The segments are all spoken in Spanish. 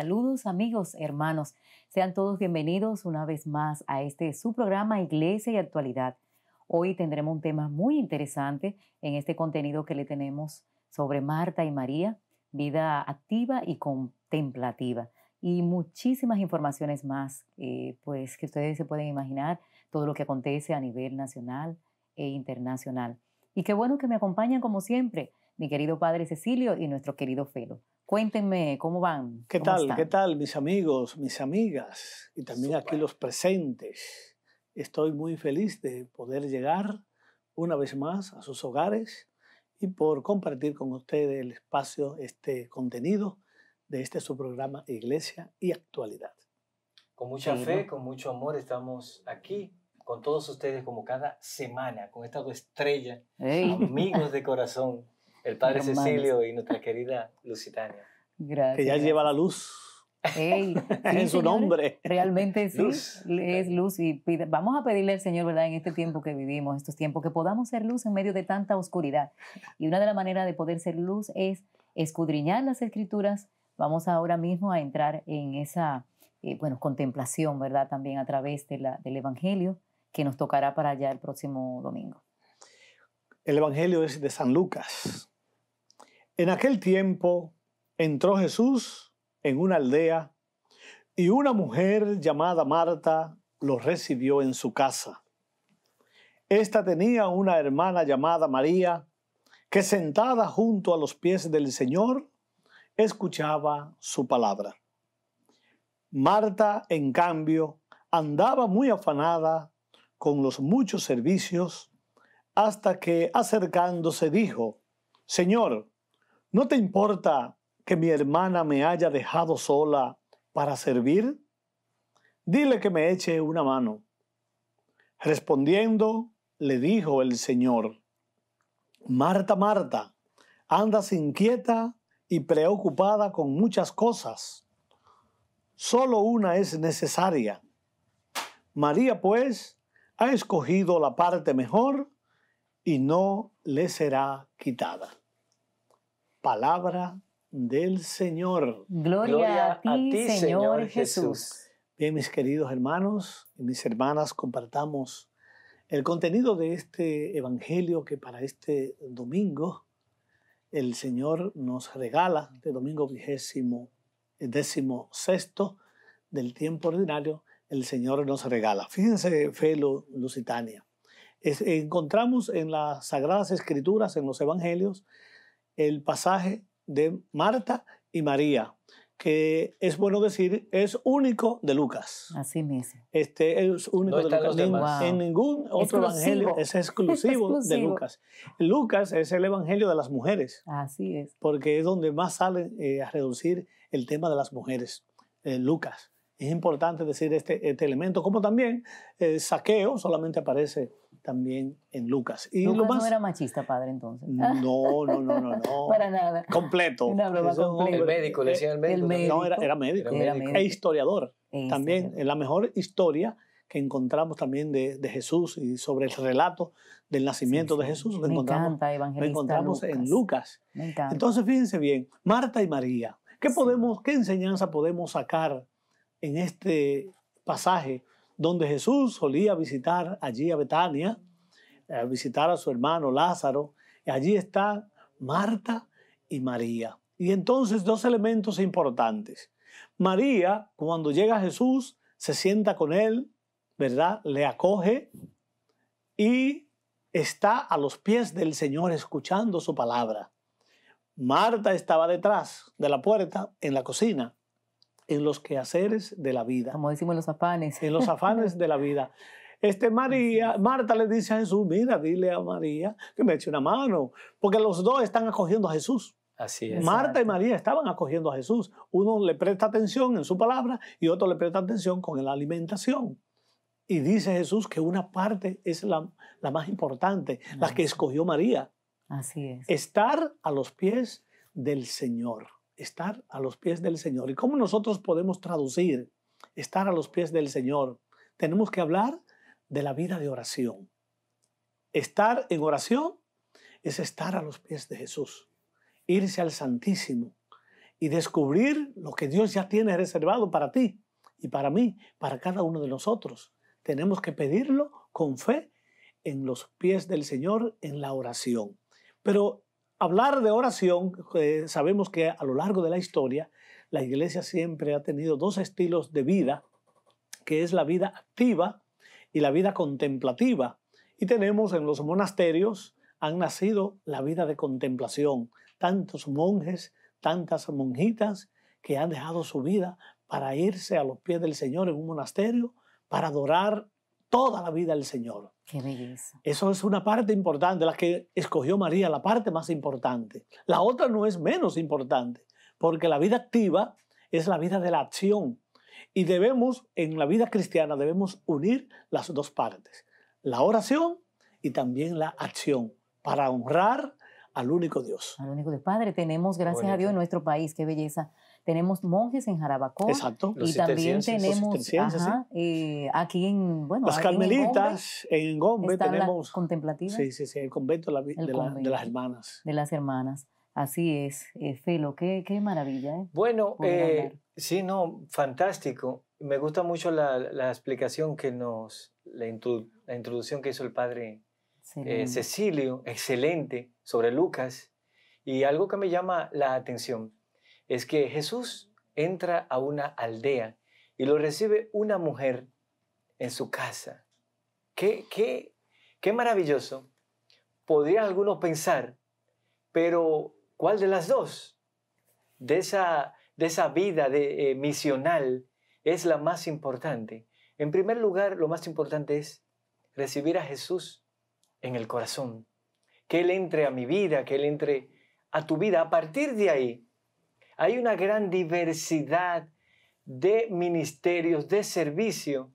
Saludos amigos, hermanos. Sean todos bienvenidos una vez más a este su programa Iglesia y Actualidad. Hoy tendremos un tema muy interesante en este contenido que le tenemos sobre Marta y María, vida activa y contemplativa. Y muchísimas informaciones más, eh, pues que ustedes se pueden imaginar, todo lo que acontece a nivel nacional e internacional. Y qué bueno que me acompañan como siempre, mi querido padre Cecilio y nuestro querido Felo. Cuéntenme, ¿cómo van? ¿Qué tal? ¿Qué tal, mis amigos, mis amigas y también aquí los presentes? Estoy muy feliz de poder llegar una vez más a sus hogares y por compartir con ustedes el espacio, este contenido de este su programa Iglesia y Actualidad. Con mucha fe, con mucho amor estamos aquí con todos ustedes como cada semana, con esta estrella estrellas, amigos de corazón el padre Cecilio y nuestra querida Lusitania. Gracias. Que ya lleva la luz. Ey, en su nombre. Realmente sí, es luz. Y vamos a pedirle al Señor, ¿verdad? En este tiempo que vivimos, estos tiempos, que podamos ser luz en medio de tanta oscuridad. Y una de las maneras de poder ser luz es escudriñar las escrituras. Vamos ahora mismo a entrar en esa, eh, bueno, contemplación, ¿verdad? También a través de la, del Evangelio que nos tocará para allá el próximo domingo. El Evangelio es de San Lucas. En aquel tiempo entró Jesús en una aldea y una mujer llamada Marta lo recibió en su casa. Esta tenía una hermana llamada María, que sentada junto a los pies del Señor, escuchaba su palabra. Marta, en cambio, andaba muy afanada con los muchos servicios hasta que acercándose dijo, Señor, ¿no te importa que mi hermana me haya dejado sola para servir? Dile que me eche una mano. Respondiendo, le dijo el Señor, Marta, Marta, andas inquieta y preocupada con muchas cosas. Solo una es necesaria. María, pues, ha escogido la parte mejor y no le será quitada. Palabra del Señor. Gloria, a, ti, Señor, Jesús. Bien, mis queridos hermanos y mis hermanas, compartamos el contenido de este Evangelio que para este domingo el Señor nos regala, este domingo vigésimo, del tiempo ordinario, el Señor nos regala. Fíjense, Felo Lusitania, encontramos en las Sagradas Escrituras, en los Evangelios, el pasaje de Marta y María, que es bueno decir, es único de Lucas. Así mismo. Este es único de Lucas. En ningún otro evangelio es exclusivo, de Lucas. Lucas es el evangelio de las mujeres. Así es. Porque es donde más sale eh, a reducir el tema de las mujeres. Eh, Lucas. Es importante decir este, este elemento, como también el eh, saqueo solamente aparece también en Lucas. Y Lucas no era machista, padre, entonces. No, no, no, no. no. Para nada. Completo. El médico, le decía el médico. No, era, médico. Era E historiador. también, Es la mejor historia que encontramos también de, de, Jesús y sobre el relato del nacimiento de Jesús. Lo Me encontramos, lo encontramos en Lucas. Me encanta. Entonces, fíjense bien, Marta y María, ¿qué, podemos, ¿qué enseñanza podemos sacar en este pasaje donde Jesús solía visitar allí a Betania, a eh, visitar a su hermano Lázaro. Y allí está Marta y María. Y entonces dos elementos importantes. María, cuando llega Jesús, se sienta con él, ¿verdad? Le acoge y está a los pies del Señor escuchando su palabra. Marta estaba detrás de la puerta en la cocina en los quehaceres de la vida. Como decimos, los afanes. En los afanes de la vida. Este María, Marta le dice a Jesús, mira, dile a María que me eche una mano, porque los dos están acogiendo a Jesús. Así es. Marta y María estaban acogiendo a Jesús. Uno le presta atención en su palabra y otro le presta atención con la alimentación. Y dice Jesús que una parte es la, más importante, la que escogió María. Así es. Estar a los pies del Señor estar a los pies del Señor. ¿Y cómo nosotros podemos traducir estar a los pies del Señor? Tenemos que hablar de la vida de oración. Estar en oración es estar a los pies de Jesús, irse al Santísimo y descubrir lo que Dios ya tiene reservado para ti y para mí, para cada uno de nosotros. Tenemos que pedirlo con fe en los pies del Señor en la oración. Pero hablar de oración, eh, sabemos que a lo largo de la historia, la iglesia siempre ha tenido dos estilos de vida, que es la vida activa y la vida contemplativa. Y tenemos en los monasterios, han nacido la vida de contemplación, tantos monjes, tantas monjitas que han dejado su vida para irse a los pies del Señor en un monasterio, para adorar toda la vida del Señor. Qué belleza. Eso es una parte importante, la que escogió María, la parte más importante. La otra no es menos importante, porque la vida activa es la vida de la acción. Y debemos, en la vida cristiana, debemos unir las dos partes, la oración y también la acción, para honrar al único Dios. Al único Dios. Padre, tenemos, gracias a Dios, en nuestro país, qué belleza tenemos monjes en Jarabacoa. Exacto. Y también tenemos eh, aquí en, bueno, las carmelitas en Gómez tenemos. contemplativas. Sí, sí, sí, el convento de, las hermanas. De las hermanas. Así es, eh, Felo, qué, qué maravilla. ¿eh? Bueno, sí, no, fantástico. Me gusta mucho la, explicación que nos, la, la, introducción que hizo el padre Cecilio, excelente, sobre Lucas. Y algo que me llama la atención, es que Jesús entra a una aldea y lo recibe una mujer en su casa. Qué, qué, qué maravilloso. Podrían algunos pensar, pero ¿cuál de las dos? De esa, de esa vida de, eh, misional es la más importante. En primer lugar, lo más importante es recibir a Jesús en el corazón. Que Él entre a mi vida, que Él entre a tu vida. A partir de ahí, hay una gran diversidad de ministerios, de servicio,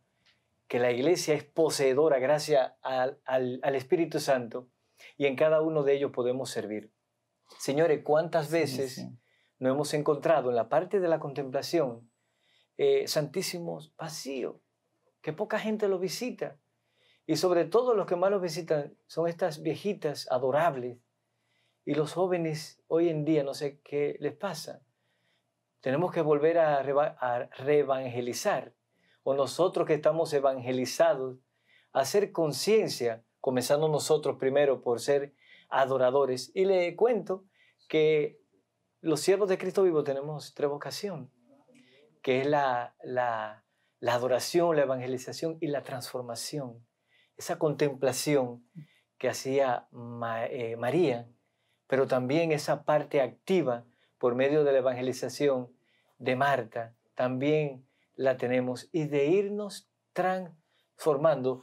que la iglesia es poseedora gracias al, Espíritu Santo y en cada uno de ellos podemos servir. Señores, ¿cuántas veces nos hemos encontrado en la parte de la contemplación eh, santísimos vacíos, que poca gente lo visita? Y sobre todo los que más los visitan son estas viejitas adorables y los jóvenes hoy en día no sé qué les pasa tenemos que volver a reevangelizar, o nosotros que estamos evangelizados, hacer conciencia, comenzando nosotros primero por ser adoradores. Y le cuento que los siervos de Cristo vivo tenemos tres vocaciones, que es la, adoración, la evangelización y la transformación. Esa contemplación que hacía eh, María, pero también esa parte activa por medio de la evangelización de Marta también la tenemos y de irnos transformando.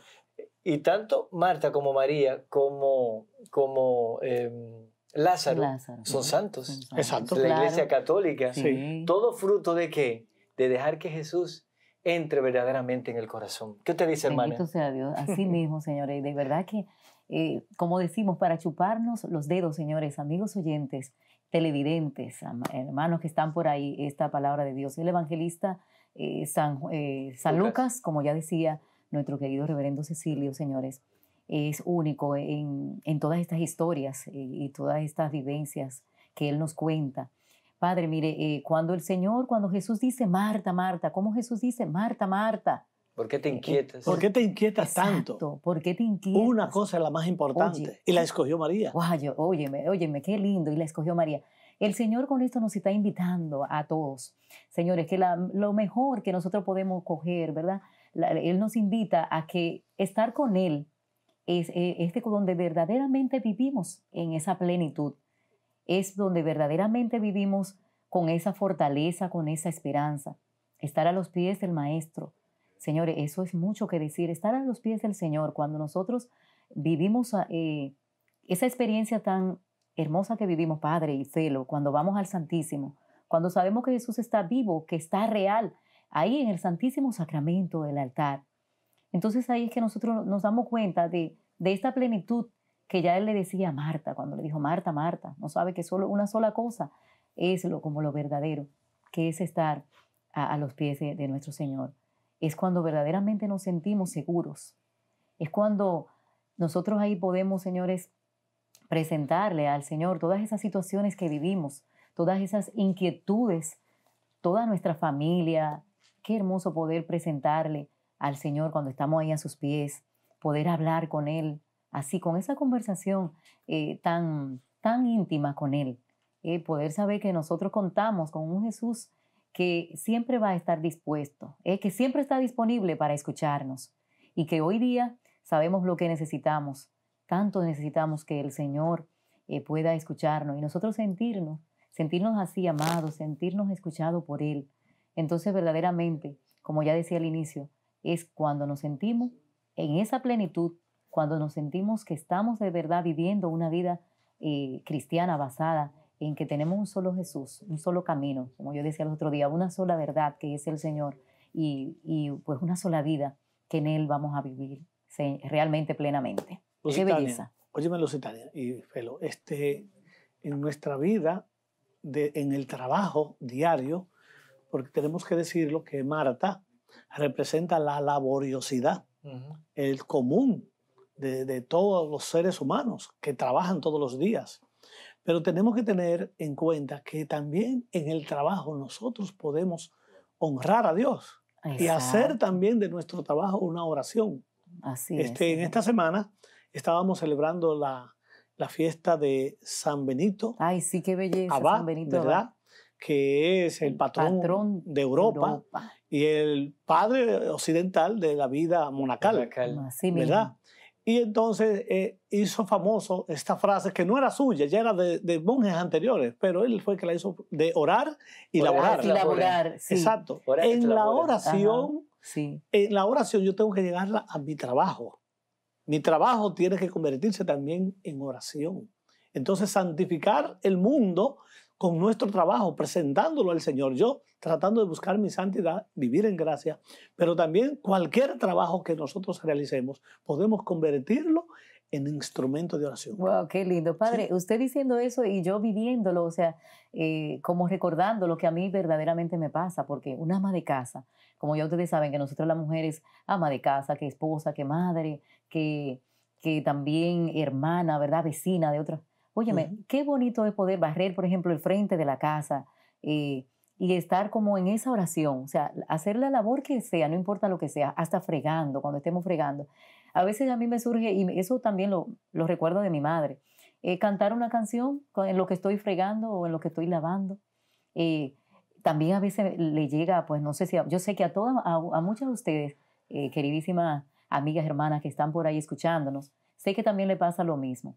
Y tanto Marta como María como, como em, Lázaro, son santos. La Iglesia Católica. Todo fruto de qué? De dejar que Jesús entre verdaderamente en el corazón. ¿Qué te dice, hermana? Bendito sea Dios. Así mismo, señores. De verdad que, eh, como decimos, para chuparnos los dedos, señores, amigos oyentes, televidentes, hermanos que están por ahí, esta palabra de Dios. El evangelista eh, San, eh, San Lucas. como ya decía nuestro querido reverendo Cecilio, señores, es único en, todas estas historias eh, y todas estas vivencias que él nos cuenta. Padre, mire, cuando el Señor, cuando Jesús dice, Marta, Marta, ¿cómo Jesús dice, Marta, Marta? ¿Por qué te eh, eh, inquietas? ¿Por qué te inquietas tanto? ¿Por qué te inquietas? Una cosa es la más importante y la escogió María. Oye, óyeme, óyeme, qué lindo y la escogió María. El Señor con esto nos está invitando a todos. Señores, que lo mejor que nosotros podemos coger, ¿verdad? él nos invita a que estar con Él es, este donde verdaderamente vivimos en esa plenitud. Es donde verdaderamente vivimos con esa fortaleza, con esa esperanza. Estar a los pies del Maestro Señores, eso es mucho que decir. Estar a los pies del Señor cuando nosotros vivimos eh, esa experiencia tan hermosa que vivimos, Padre y Celo, cuando vamos al Santísimo, cuando sabemos que Jesús está vivo, que está real, ahí en el Santísimo Sacramento del altar. Entonces ahí es que nosotros nos damos cuenta de, esta plenitud que ya él le decía a Marta, cuando le dijo, Marta, Marta, no sabe que solo una sola cosa es lo como lo verdadero, que es estar a, los pies de nuestro Señor es cuando verdaderamente nos sentimos seguros. Es cuando nosotros ahí podemos, señores, presentarle al Señor todas esas situaciones que vivimos, todas esas inquietudes, toda nuestra familia. Qué hermoso poder presentarle al Señor cuando estamos ahí a sus pies, poder hablar con Él, así, con esa conversación eh, tan, tan íntima con Él. Eh, poder saber que nosotros contamos con un Jesús que siempre va a estar dispuesto, eh, que siempre está disponible para escucharnos y que hoy día sabemos lo que necesitamos. Tanto necesitamos que el Señor eh, pueda escucharnos y nosotros sentirnos, sentirnos así amados, sentirnos escuchados por Él. Entonces verdaderamente, como ya decía al inicio, es cuando nos sentimos en esa plenitud, cuando nos sentimos que estamos de verdad viviendo una vida eh, cristiana basada en que tenemos un solo Jesús, un solo camino, como yo decía el otro día, una sola verdad que es el Señor y, pues una sola vida que en Él vamos a vivir realmente plenamente. Pues, Qué belleza. Óyeme, Lusitania y Felo, este, en nuestra vida, de, en el trabajo diario, porque tenemos que decirlo que Marta representa la laboriosidad, el común de todos los seres humanos que trabajan todos los días pero tenemos que tener en cuenta que también en el trabajo nosotros podemos honrar a Dios y hacer también de nuestro trabajo una oración. Así este, es. En esta semana estábamos celebrando la, la fiesta de San Benito. Ay, sí, qué belleza, San Benito. ¿verdad? Que es el patrón, de Europa, y el padre occidental de la vida monacal. ¿Verdad? Y entonces eh, hizo famoso esta frase que no era suya, ya era de, monjes anteriores, pero él fue el que la hizo de orar y laborar. Exacto. en la oración, en la oración yo tengo que llegarla a mi trabajo. Mi trabajo tiene que convertirse también en oración. Entonces santificar el mundo con nuestro trabajo, presentándolo al Señor. Yo tratando de buscar mi santidad, vivir en gracia, pero también cualquier trabajo que nosotros realicemos, podemos convertirlo en instrumento de oración. Wow, qué lindo. Padre, usted diciendo eso y yo viviéndolo, o sea, eh, como recordando lo que a mí verdaderamente me pasa, porque una ama de casa, como ya ustedes saben que nosotros las mujeres, ama de casa, que esposa, que madre, que, que también hermana, ¿verdad? Vecina de otras Óyeme, qué bonito es poder barrer, por ejemplo, el frente de la casa eh, y estar como en esa oración, o sea, hacer la labor que sea, no importa lo que sea, hasta fregando, cuando estemos fregando. A veces a mí me surge, y eso también lo, recuerdo de mi madre, eh, cantar una canción en lo que estoy fregando o en lo que estoy lavando. Eh, también a veces le llega, pues no sé si, yo sé que a todas, a, muchas de ustedes, queridísimas amigas, hermanas que están por ahí escuchándonos, sé que también le pasa lo mismo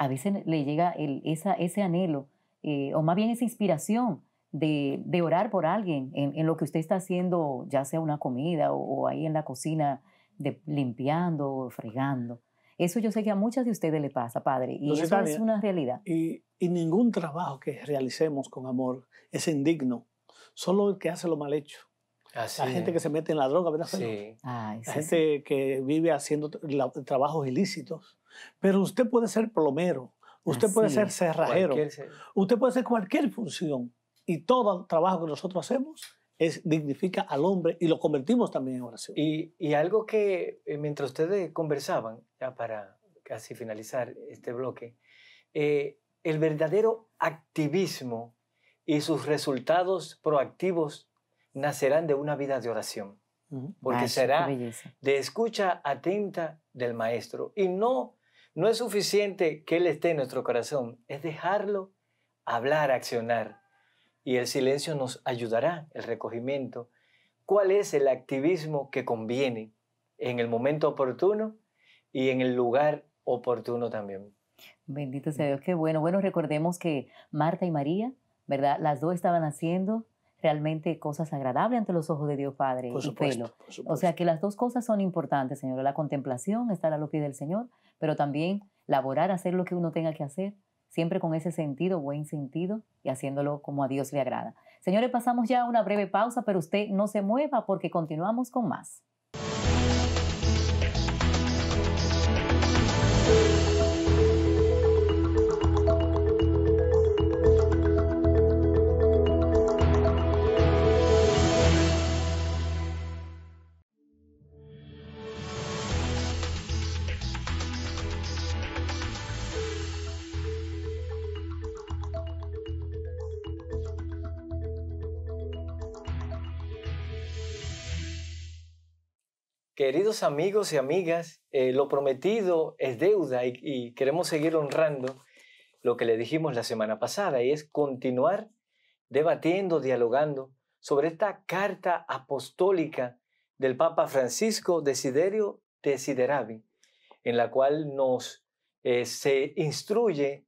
a veces le llega ese anhelo, eh, o más bien esa inspiración de, orar por alguien en, lo que usted está haciendo, ya sea una comida o, ahí en la cocina, limpiando o fregando. Eso yo sé que a muchas de ustedes le pasa, padre, y eso es una realidad. Y, ningún trabajo que realicemos con amor es indigno, solo el que hace lo mal hecho. la gente que se mete en la droga, ¿verdad? Sí. la gente que vive haciendo trabajos ilícitos pero usted puede ser plomero, usted puede ser cerrajero, usted puede ser cualquier función. Y todo el trabajo que nosotros hacemos es, dignifica al hombre y lo convertimos también en oración. Y, y algo que eh, mientras ustedes conversaban, ya para casi finalizar este bloque, eh, el verdadero activismo y sus resultados proactivos nacerán de una vida de oración, porque será de escucha atenta del maestro y no no es suficiente que Él esté en nuestro corazón, es dejarlo hablar, accionar. Y el silencio nos ayudará, el recogimiento. ¿Cuál es el activismo que conviene en el momento oportuno y en el lugar oportuno también? Bendito sea Dios, qué bueno. Bueno, recordemos que Marta y María, ¿verdad? Las dos estaban haciendo realmente cosas agradables ante los ojos de Dios Padre por supuesto, O sea que las dos cosas son importantes, Señor. La contemplación, estar a los pies del Señor, pero también laborar, hacer lo que uno tenga que hacer, siempre con ese sentido, buen sentido, y haciéndolo como a Dios le agrada. Señores, pasamos ya a una breve pausa, pero usted no se mueva porque continuamos con más. Queridos amigos y amigas, eh, lo prometido es deuda y, queremos seguir honrando lo que le dijimos la semana pasada y es continuar debatiendo, dialogando sobre esta carta apostólica del Papa Francisco Desiderio Desideravi, en la cual nos eh, se instruye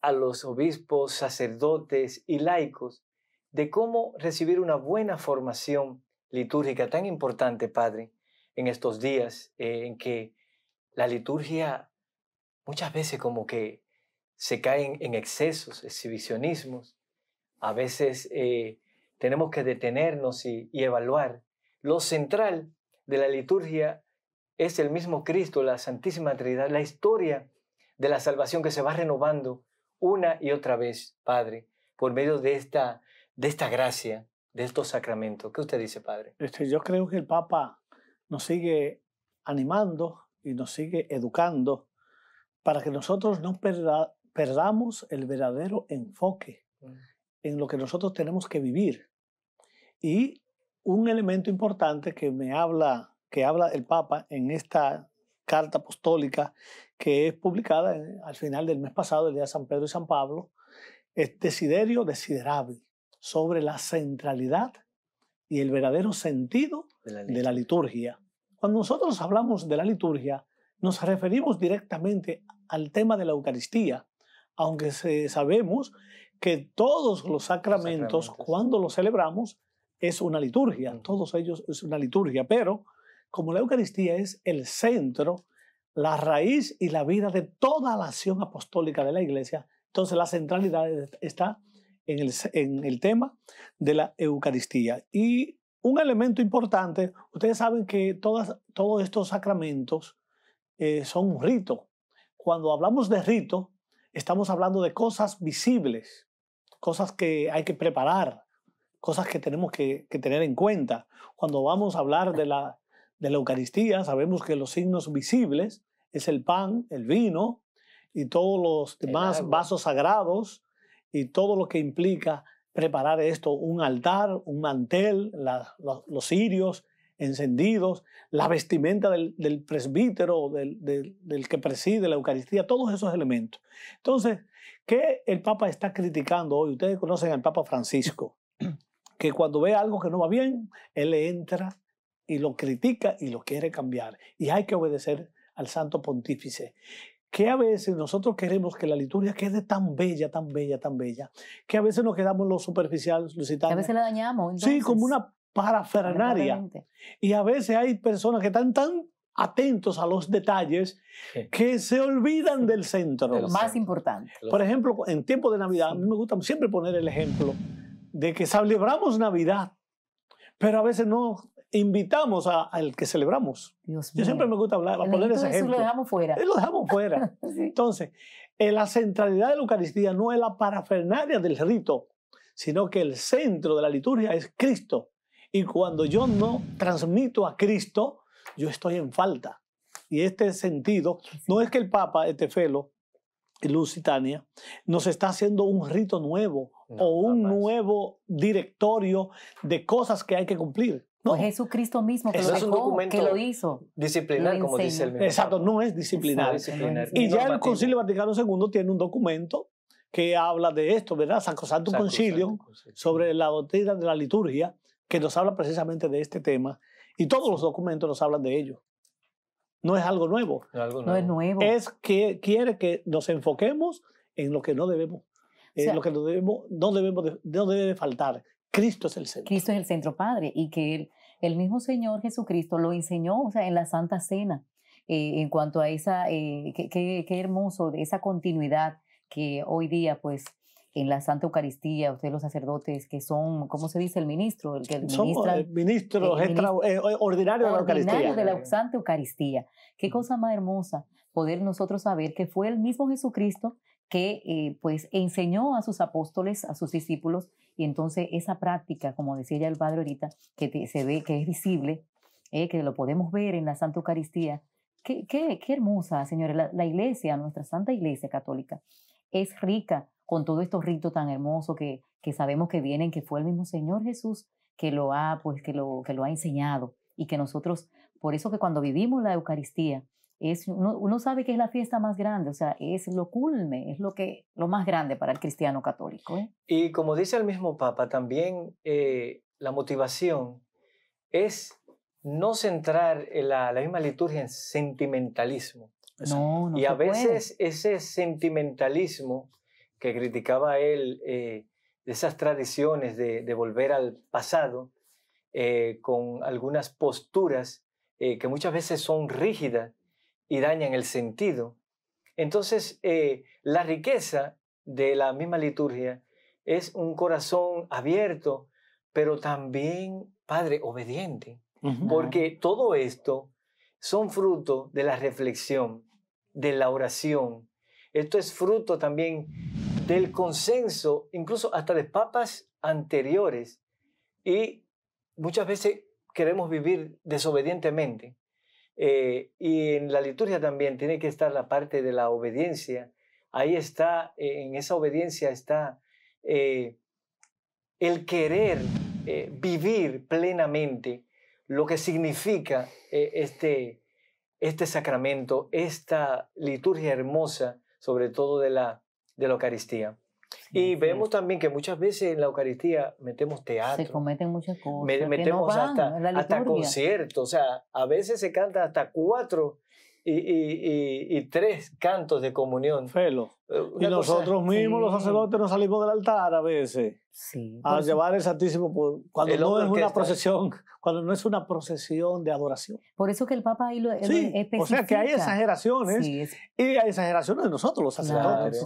a los obispos, sacerdotes y laicos de cómo recibir una buena formación litúrgica tan importante, Padre, en estos días, eh, en que la liturgia muchas veces como que se caen en excesos, exhibicionismos. A veces eh, tenemos que detenernos y, evaluar. Lo central de la liturgia es el mismo Cristo, la Santísima Trinidad, la historia de la salvación que se va renovando una y otra vez, Padre, por medio de esta, de esta gracia, de estos sacramentos. ¿Qué usted dice, Padre? Este, yo creo que el Papa nos sigue animando y nos sigue educando para que nosotros no perdamos el verdadero enfoque mm. en lo que nosotros tenemos que vivir. Y un elemento importante que me habla, que habla el Papa en esta carta apostólica que es publicada al final del mes pasado, el día de San Pedro y San Pablo, es Desiderio desiderable sobre la centralidad y el verdadero sentido de la, liturgia. Cuando nosotros hablamos de la liturgia, nos referimos directamente al tema de la Eucaristía, aunque sabemos que todos los sacramentos, cuando los celebramos, es una liturgia, todos ellos es una liturgia, pero como la Eucaristía es el centro, la raíz y la vida de toda la acción apostólica de la Iglesia, entonces la centralidad está en el, tema de la Eucaristía. Y un elemento importante, ustedes saben que todas, todos estos sacramentos eh, son un rito. Cuando hablamos de rito, estamos hablando de cosas visibles, cosas que hay que preparar, cosas que tenemos que, tener en cuenta. Cuando vamos a hablar de la, de la Eucaristía, sabemos que los signos visibles es el pan, el vino y todos los demás vasos sagrados y todo lo que implica preparar esto, un altar, un mantel, los cirios encendidos, la vestimenta del, presbítero, del, del que preside la Eucaristía, todos esos elementos. Entonces, ¿qué el Papa está criticando hoy? Ustedes conocen al Papa Francisco, que cuando ve algo que no va bien, él le entra y lo critica y lo quiere cambiar. Y hay que obedecer al Santo Pontífice que a veces nosotros queremos que la liturgia quede tan bella, tan bella, tan bella, que a veces nos quedamos los superficiales, lusitanos. A veces la dañamos. sí, como una parafernaria. Y a veces hay personas que están tan atentos a los detalles que se olvidan del centro. Lo más importante. Por ejemplo, en tiempo de Navidad, a mí me gusta siempre poner el ejemplo de que celebramos Navidad, pero a veces no invitamos al que celebramos. Yo siempre me gusta hablar, a poner ese ejemplo. Lo dejamos fuera. Lo dejamos fuera. Entonces, eh, la centralidad de la Eucaristía no es la parafernaria del rito, sino que el centro de la liturgia es Cristo. Y cuando yo no transmito a Cristo, yo estoy en falta. Y este sentido, no es que el Papa, este felo, Lusitania, nos está haciendo un rito nuevo o un nuevo directorio de cosas que hay que cumplir. No. Pues Jesucristo mismo que, lo, que lo hizo. Disciplinar, como dice el mismo. Exacto, no es disciplinar. y ya el Concilio Vaticano II tiene un documento que habla de esto, ¿verdad? San Santo Concilio, sobre la doctrina de la liturgia, que nos habla precisamente de este tema. Y todos los documentos nos hablan de ello. No es algo nuevo. No, es nuevo. Es que quiere que nos enfoquemos en lo que no debemos. en lo que no debemos, no debemos, no debe faltar. Cristo es el centro. Cristo es el centro, Padre, y que Él el mismo Señor Jesucristo lo enseñó, o sea, en la Santa Cena, eh, en cuanto a esa, eh, qué, hermoso, esa continuidad que hoy día, pues, en la Santa Eucaristía, ustedes los sacerdotes que son, ¿cómo se dice el ministro? El que ministro, de la Ordinario de la Santa Eucaristía. Qué cosa más hermosa poder nosotros saber que fue el mismo Jesucristo que eh, pues enseñó a sus apóstoles, a sus discípulos, y entonces esa práctica, como decía ya el padre ahorita, que se ve, que es visible, eh, que lo podemos ver en la Santa Eucaristía, qué, qué, qué hermosa, señores, la, la, iglesia, nuestra Santa Iglesia Católica, es rica con todos estos ritos tan hermosos que, sabemos que vienen, que fue el mismo Señor Jesús que lo ha, pues, que lo, que lo ha enseñado y que nosotros, por eso que cuando vivimos la Eucaristía, uno, sabe que es la fiesta más grande, o sea, es lo culme, es lo, que, lo más grande para el cristiano católico. ¿eh? Y como dice el mismo Papa, también eh, la motivación es no centrar la, misma liturgia en sentimentalismo. y a veces ese sentimentalismo que criticaba él, eh, de esas tradiciones de volver al pasado, con algunas posturas que muchas veces son rígidas, y dañan el sentido. Entonces, eh, la riqueza de la misma liturgia es un corazón abierto, pero también, Padre, obediente, porque todo esto son fruto de la reflexión, de la oración. Esto es fruto también del consenso, incluso hasta de papas anteriores, y muchas veces queremos vivir desobedientemente. Eh, y en la liturgia también tiene que estar la parte de la obediencia. Ahí está, eh, en esa obediencia está eh, el querer vivir plenamente lo que significa este, este sacramento, esta liturgia hermosa, sobre todo de la, de la Eucaristía. Y vemos también que muchas veces en la Eucaristía metemos teatro. Se cometen muchas cosas. metemos hasta, hasta conciertos. O sea, a veces se canta hasta cuatro y, tres cantos de comunión. Eh, y nosotros mismos, los sacerdotes, nos salimos del altar a veces a llevar el Santísimo cuando no es una procesión, cuando no es una procesión de adoración. Por eso que el Papa ahí lo especifica. Eh, o sea que hay exageraciones y hay exageraciones de nosotros, los sacerdotes.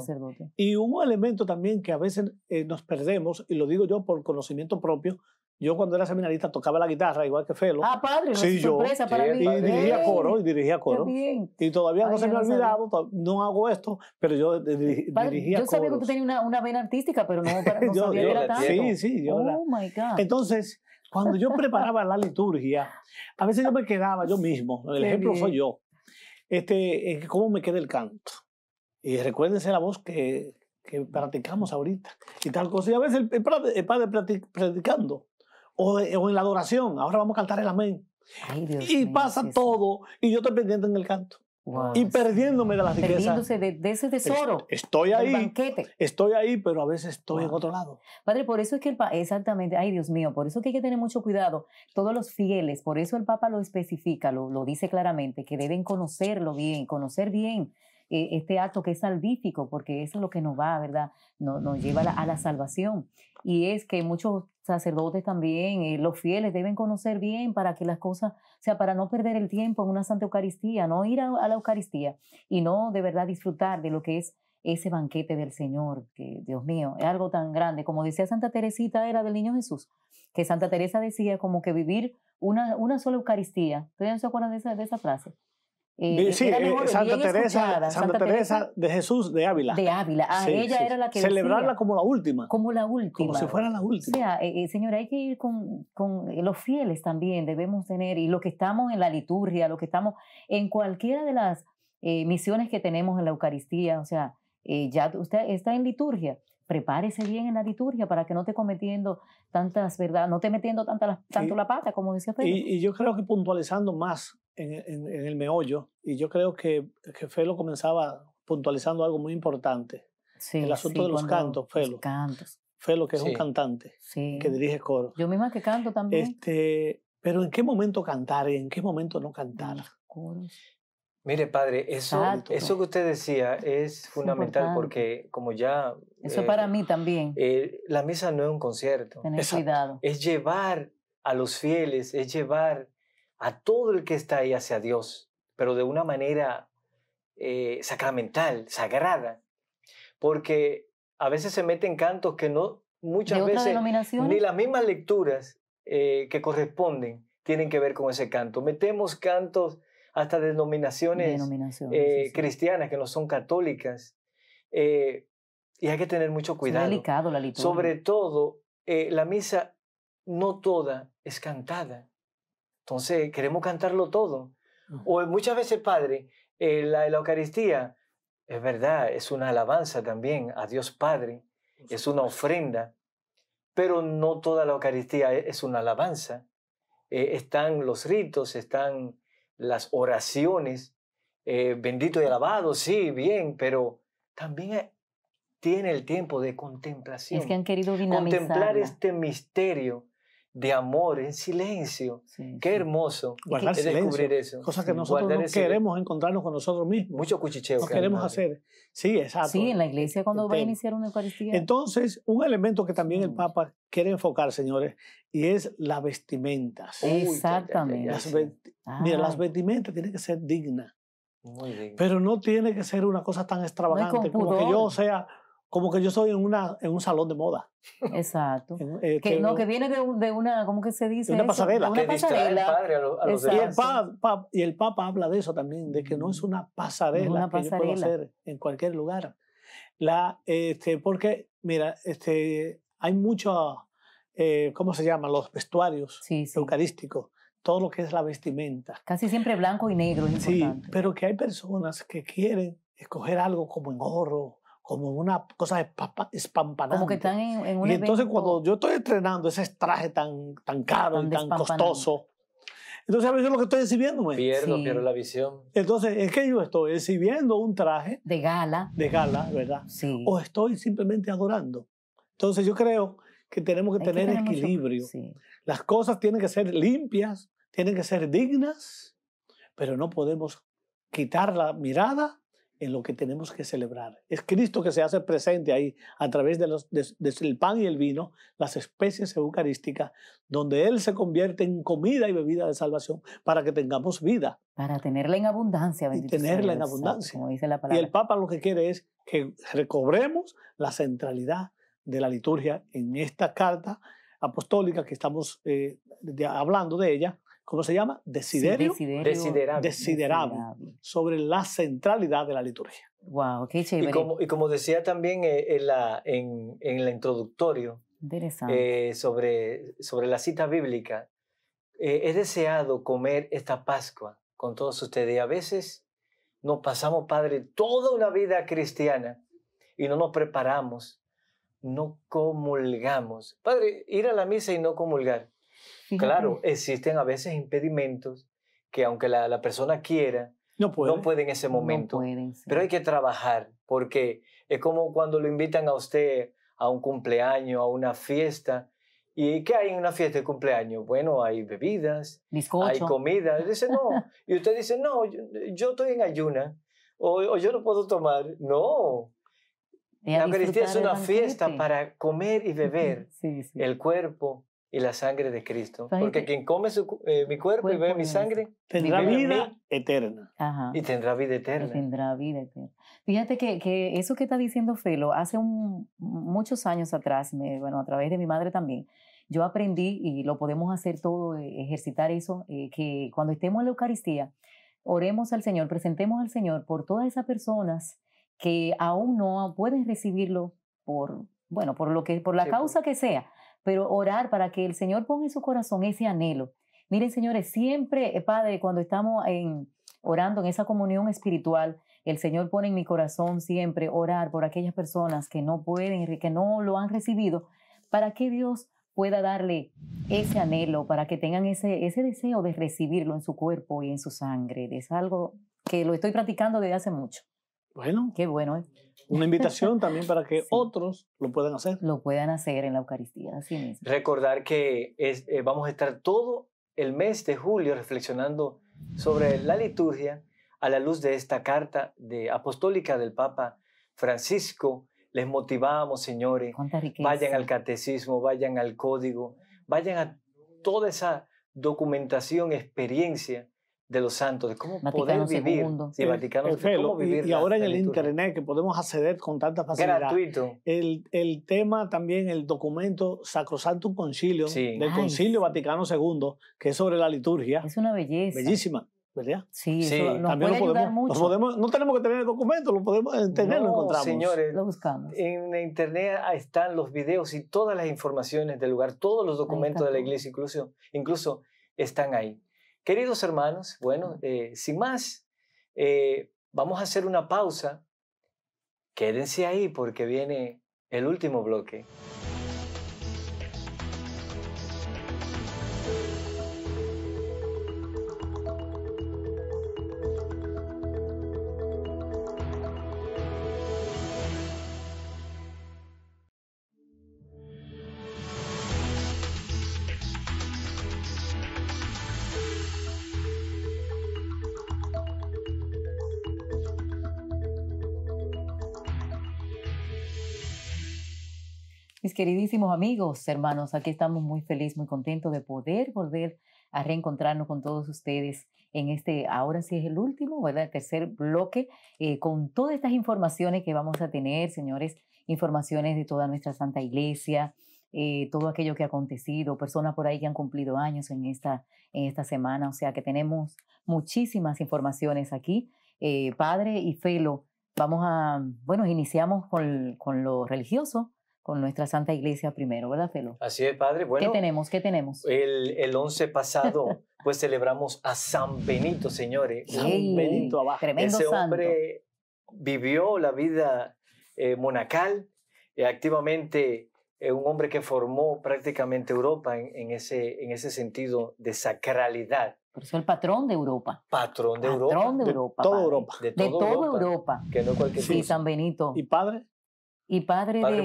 Y un elemento también que a veces eh, nos perdemos, y lo digo yo por conocimiento propio, yo cuando era seminarista tocaba la guitarra, igual que Felo. Ah, padre, sí, yo, sorpresa para mí. Y dirigía coro, y dirigía coro. Bien. Y todavía no se me ha olvidado, no hago esto, pero yo dirigía coro. Yo sabía que tú tenías una, una, vena artística, pero no, para, no yo, sabía era tan. Sí, sí. Yo oh, my God. Entonces, cuando yo preparaba la liturgia, a veces yo me quedaba yo mismo, el ejemplo soy yo, este, cómo me queda el canto. Y recuérdense la voz que, que practicamos ahorita y tal cosa. Y a veces el, padre, predicando o, en la adoración. Ahora vamos a cantar el amén. y pasa todo y yo estoy pendiente en el canto. y perdiéndome de la riqueza. Perdiéndose de, ese tesoro. Estoy, ahí. Estoy ahí, pero a veces estoy en otro lado. Padre, por eso es que el Papa, exactamente, ay Dios mío, por eso que hay que tener mucho cuidado. Todos los fieles, por eso el Papa lo especifica, lo, lo dice claramente, que deben conocerlo bien, conocer bien e, este acto que es salvífico, porque eso es lo que nos va, ¿verdad? Nos, nos lleva a la, salvación. Y es que muchos sacerdotes también, eh, los fieles, deben conocer bien para que las cosas, o sea, para no perder el tiempo en una Santa Eucaristía, no ir a, la Eucaristía y no de verdad disfrutar de lo que es ese banquete del Señor, que Dios mío, es algo tan grande. Como decía Santa Teresita, era del niño Jesús, que Santa Teresa decía como que vivir una, sola Eucaristía. ¿Ustedes se acuerdan de esa frase? Eh, sí, eh, Santa, Teresa, Teresa, de Jesús de Ávila. De Ávila, ah, ella era la que Celebrarla como la última. Como la última. Como si fuera la última. O sea, eh, señora, hay que ir con, los fieles también, debemos tener, y lo que estamos en la liturgia, lo que estamos en cualquiera de las misiones que tenemos en la Eucaristía, o sea, ya usted está en liturgia, prepárese bien en la liturgia para que no te cometiendo tantas, ¿verdad? No te metiendo tanta, tanto la pata, como decía Pedro. y, yo creo que puntualizando más en, el meollo y yo creo que, que Felo comenzaba puntualizando algo muy importante. el asunto de los cantos, Felo. Felo, que es un cantante que dirige coro Yo misma que canto también. Este, pero ¿en qué momento cantar y en qué momento no cantar? Mire, padre, eso, eso que usted decía es, fundamental porque como ya... Eso para eh, mí también. Eh, la misa no es un concierto. Es llevar a los fieles, es llevar a todo el que está ahí hacia Dios, pero de una manera eh, sacramental, sagrada, porque a veces se meten cantos que no, muchas veces, ni las mismas lecturas eh, que corresponden tienen que ver con ese canto. Metemos cantos hasta denominaciones, eh, cristianas que no son católicas. y hay que tener mucho cuidado. Es delicado la Sobre todo, la misa no toda es cantada. Entonces queremos cantarlo todo. Mm. O muchas veces, Padre, eh, la, Eucaristía, es verdad, es una alabanza también a Dios Padre, es una ofrenda, pero no toda la Eucaristía e, es una alabanza. Eh, están los ritos, están las oraciones, eh, bendito y alabado, sí, bien, pero también tiene el tiempo de contemplación. Es que han querido Contemplar este misterio de amor en silencio. Qué hermoso descubrir eso. Cosas que nosotros queremos encontrarnos con nosotros mismos. Mucho cuchicheo. No queremos hacer. Sí, exacto. Sí, en la iglesia cuando va a iniciar una Eucaristía. Entonces, un elemento que también el Papa quiere enfocar, señores, y es las vestimentas. Exactamente. las Mira, las vestimentas tienen que ser dignas. Muy bien. Pero no tiene que ser una cosa tan extravagante como que yo sea como que yo soy en, una, en un salón de moda. Exacto. Eh, que, viene de, una, ¿cómo que se dice? una pasarela. una pasarela. padre a los y, el y, el Papa habla de eso también, de que no es mm. una pasarela, que yo puedo hacer en cualquier lugar. La, este, porque, mira, este, hay mucho, eh, ¿cómo se llama? Los vestuarios eucarísticos todo lo que es la vestimenta. Casi siempre blanco y negro Sí, pero que hay personas que quieren escoger algo como en gorro, como una cosa espampanante. Como que están en, en Y entonces cuando yo estoy entrenando ese traje tan, tan caro tan y tan costoso, entonces a veces lo que estoy exhibiéndome. Pues. Pierdo, pierdo la visión. Entonces es que yo estoy exhibiendo un traje. De gala. De gala, ¿verdad? Sí. O estoy simplemente adorando. Entonces yo creo que tenemos que tener equilibrio. Las cosas tienen que ser limpias, tienen que ser dignas, pero no podemos quitar la mirada en lo que tenemos que celebrar. Es Cristo que se hace presente ahí a través del pan y el vino, las especies eucarísticas, donde Él se convierte en comida y bebida de salvación para que tengamos vida. Para tenerla en abundancia. Bendito y tenerla en abundancia. la palabra. Y el Papa lo que quiere es que recobremos la centralidad de la liturgia en esta carta apostólica que estamos eh, hablando de ella, ¿cómo se llama? Desiderio. desiderado, desiderable. Sobre la centralidad de la liturgia. Wow, qué chévere. Y como, decía también eh, en la, en, introductorio, eh, sobre, sobre la cita bíblica, eh, he deseado comer esta Pascua con todos ustedes y a veces nos pasamos, Padre, toda una vida cristiana y no nos preparamos, no comulgamos. Padre, ir a la misa y no comulgar Claro, existen a veces impedimentos que aunque la, persona quiera, no puede. en ese momento. Pero hay que trabajar, porque es como cuando lo invitan a usted a un cumpleaños, a una fiesta. ¿Y qué hay en una fiesta de cumpleaños? Bueno, hay bebidas, hay comida. Y dice, no. y usted dice, no, yo, estoy en ayuna o, yo no puedo tomar. No. La Eucaristía es una fiesta para comer y beber. El cuerpo y la sangre de Cristo. Porque quien come eh, mi cuerpo, y bebe mi sangre tendrá vida eterna. Y tendrá vida eterna. tendrá vida eterna. Fíjate que, eso que está diciendo Felo, hace muchos años atrás, me, bueno, a través de mi madre también, yo aprendí, y lo podemos hacer todo, eh, ejercitar eso, eh, que cuando estemos en la Eucaristía, oremos al Señor, presentemos al Señor por todas esas personas que aún no pueden recibirlo por, bueno, por lo que, por la causa que sea pero orar para que el Señor ponga en su corazón ese anhelo. Miren, señores, siempre, eh, Padre, cuando estamos en, orando en esa comunión espiritual, el Señor pone en mi corazón siempre orar por aquellas personas que no pueden, que no lo han recibido, para que Dios pueda darle ese anhelo, para que tengan ese, ese deseo de recibirlo en su cuerpo y en su sangre. Es algo que lo estoy practicando desde hace mucho. Bueno. Qué bueno. Una invitación también para que otros lo puedan hacer. Lo puedan hacer en la Eucaristía, así Recordar que eh, vamos a estar todo el mes de julio reflexionando sobre la liturgia a la luz de esta carta apostólica del Papa Francisco. Les motivamos, señores, vayan al catecismo, vayan al código, vayan a toda esa documentación, experiencia de los santos, de cómo podemos poder vivir. Vaticano el, cómo vivir y, ahora en el Internet, que podemos acceder con tanta facilidad. Gratuito. El, el tema también, el documento Sacrosantum Concilio, del Concilio Vaticano II, que es sobre la liturgia. Es una belleza. Bellísima. ¿verdad? Sí, sí. nos puede ayudar mucho. no tenemos que tener el documento, lo podemos eh, tener, lo encontramos. Señores, lo buscamos. En internet están los videos y todas las informaciones del lugar, todos los documentos de la iglesia, incluso, incluso están ahí. Queridos hermanos, bueno, eh, sin más, eh, vamos a hacer una pausa. Quédense ahí porque viene el último bloque. queridísimos amigos, hermanos, aquí estamos muy felices, muy contentos de poder volver a reencontrarnos con todos ustedes en este, ahora sí es el último, ¿verdad? El tercer bloque, eh, con todas estas informaciones que vamos a tener, señores, informaciones de toda nuestra Santa Iglesia, eh, todo aquello que ha acontecido, personas por ahí que han cumplido años en esta, en esta semana, o sea que tenemos muchísimas informaciones aquí. Eh, padre y Felo, vamos a, bueno, iniciamos con, con lo religioso, con nuestra Santa Iglesia primero, ¿verdad, Felo? Así es, Padre. Bueno, ¿qué tenemos? ¿Qué tenemos? El, el 11 pasado, pues celebramos a San Benito, señores. San Benito abajo. Tremendo Ese hombre vivió la vida eh, monacal, eh, activamente es eh, un hombre que formó prácticamente Europa en, ese, en ese sentido de sacralidad. Por eso el patrón de Europa. Patrón de Europa. Patrón de Europa. De toda Europa. De, toda Europa. Que no cualquier Sí, San Benito. ¿Y padre? y padre, del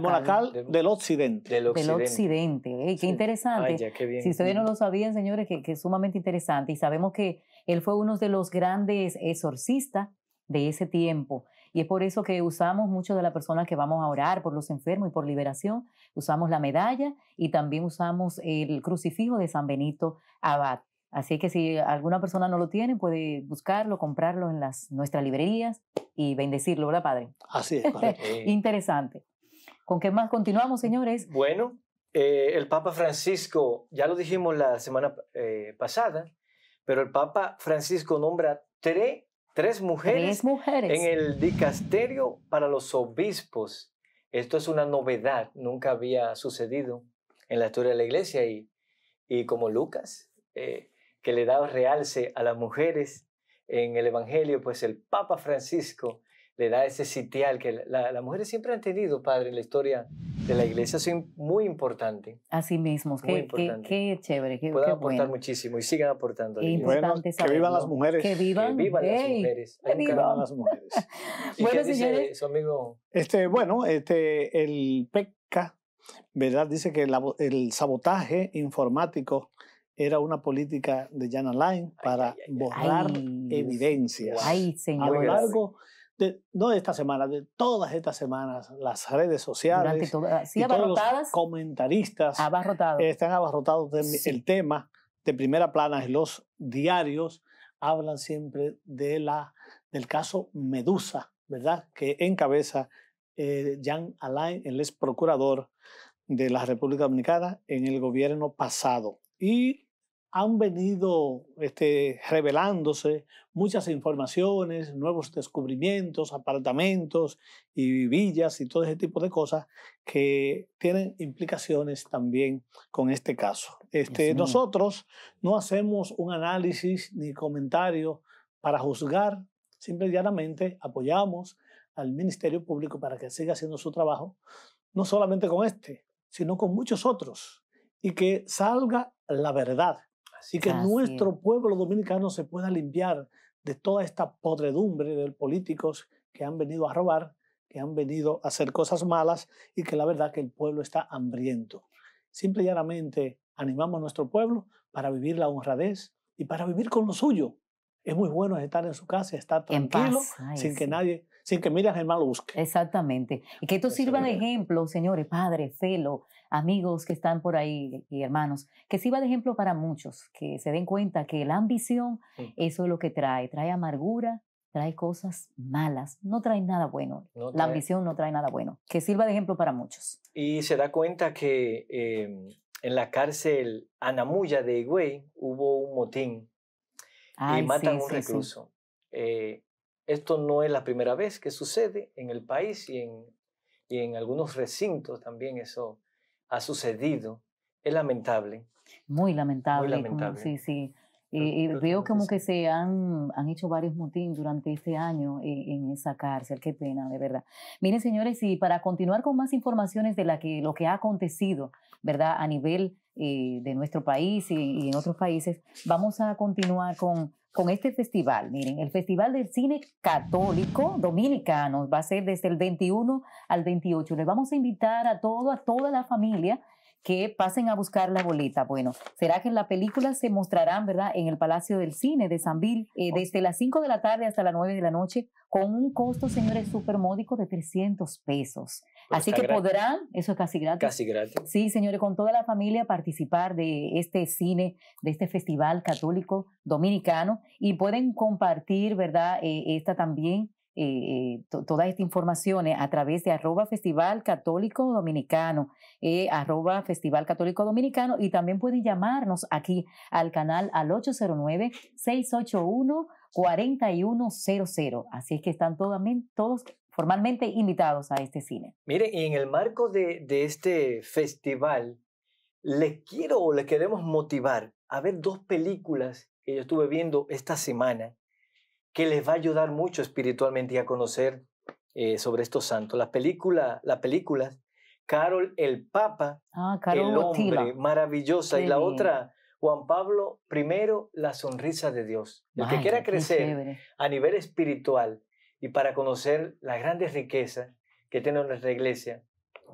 Monacal del, Occidente. Del Occidente. qué interesante. Si ustedes no lo sabían, señores, que, que, es sumamente interesante. Y sabemos que él fue uno de los grandes exorcistas de ese tiempo. Y es por eso que usamos mucho de las personas que vamos a orar por los enfermos y por liberación. Usamos la medalla y también usamos el crucifijo de San Benito Abad. Así que si alguna persona no lo tiene, puede buscarlo, comprarlo en las, nuestras librerías y bendecirlo, ¿verdad, padre? Así es, padre. Interesante. ¿Con qué más continuamos, señores? Bueno, eh, el Papa Francisco, ya lo dijimos la semana eh, pasada, pero el Papa Francisco nombra tres, mujeres mujeres en el dicasterio para los obispos. Esto es una novedad, nunca había sucedido en la historia de la iglesia y, y como Lucas eh, que le da realce a las mujeres en el Evangelio, pues el Papa Francisco le da ese sitial que las mujeres siempre han tenido, padre, en la historia de la iglesia. es muy importante. Así mismo, muy qué, importante. Qué, chévere. Pueden aportar muchísimo y sigan aportando. ¿eh? Bueno, que vivan las mujeres. Que vivan, las mujeres. Que vivan las mujeres. bueno, su amigo? Este, bueno, este, el PECA, ¿verdad? Dice que el sabotaje informático era una política de Jan Alain para borrar evidencias. A lo largo de, no de esta semana, de todas estas semanas, las redes sociales todos los comentaristas están abarrotados el tema de primera plana en los diarios, hablan siempre de la, del caso Medusa, ¿verdad? Que encabeza eh, Jan Alain, el ex procurador de la República Dominicana en el gobierno pasado. Y han venido este, revelándose muchas informaciones, nuevos descubrimientos, apartamentos y villas y todo ese tipo de cosas que tienen implicaciones también con este caso. Este, nosotros no hacemos un análisis ni comentario para juzgar, simple llanamente apoyamos al Ministerio Público para que siga haciendo su trabajo, no solamente con este, sino con muchos otros, y que salga la verdad Así que nuestro pueblo dominicano se pueda limpiar de toda esta podredumbre de políticos que han venido a robar, que han venido a hacer cosas malas y que la verdad que el pueblo está hambriento. Simple y llanamente animamos a nuestro pueblo para vivir la honradez y para vivir con lo suyo. Es muy bueno estar en su casa, estar tranquilo, sin que nadie sin que miras el mal busque. Exactamente. Y que esto sirva de ejemplo, señores, padres, felo, amigos que están por ahí y hermanos, que sirva de ejemplo para muchos, que se den cuenta que la ambición, mm. eso es lo que trae, trae amargura, trae cosas malas, no trae nada bueno. La ambición no trae nada bueno. Que sirva de ejemplo para muchos. Y se da cuenta que em, en la cárcel Anamuya de Higüey hubo un motín y matan un recluso. Eh, esto no es la primera vez que sucede en el país y en, y en algunos recintos también eso ha sucedido. Es lamentable. Muy lamentable. Muy lamentable. sí, sí. Y veo como que se han, han hecho varios motines durante este año e, en, esa cárcel. Qué pena, de verdad. Miren, señores, y para continuar con más informaciones de la que, lo que ha acontecido, ¿verdad? A nivel eh, de nuestro país y, en otros países, vamos a continuar con con este festival. Miren, el Festival del Cine Católico Dominicano va a ser desde el 21 al 28. Les vamos a invitar a todo, a toda la familia que pasen a buscar la boleta. Bueno, será que en la película se mostrarán, ¿verdad?, en el Palacio del Cine de San eh, desde las 5 de la tarde hasta las 9 de la noche, con un costo, señores, súper módico de 300 pesos. Así que podrán, eso es casi gratis. Casi gratis. Sí, señores, con toda la familia participar de este cine, de este festival católico dominicano y pueden compartir, ¿verdad?, eh, esta también todas estas informaciones a través de arroba Festival Católico Dominicano, eh, arroba Festival Católico Dominicano y también pueden llamarnos aquí al canal al 809-681. 4100. Así es que están todos, formalmente invitados a este cine. Mire, y en el marco de este festival, les quiero o les queremos motivar a ver dos películas que yo estuve viendo esta semana que les va a ayudar mucho espiritualmente y a conocer eh, sobre estos santos. Las película, las películas, Carol el Papa, ah, el hombre, maravillosa, y la otra, Juan Pablo primero, la sonrisa de Dios. El que quiera crecer a nivel espiritual y para conocer las grandes riquezas que tiene nuestra iglesia,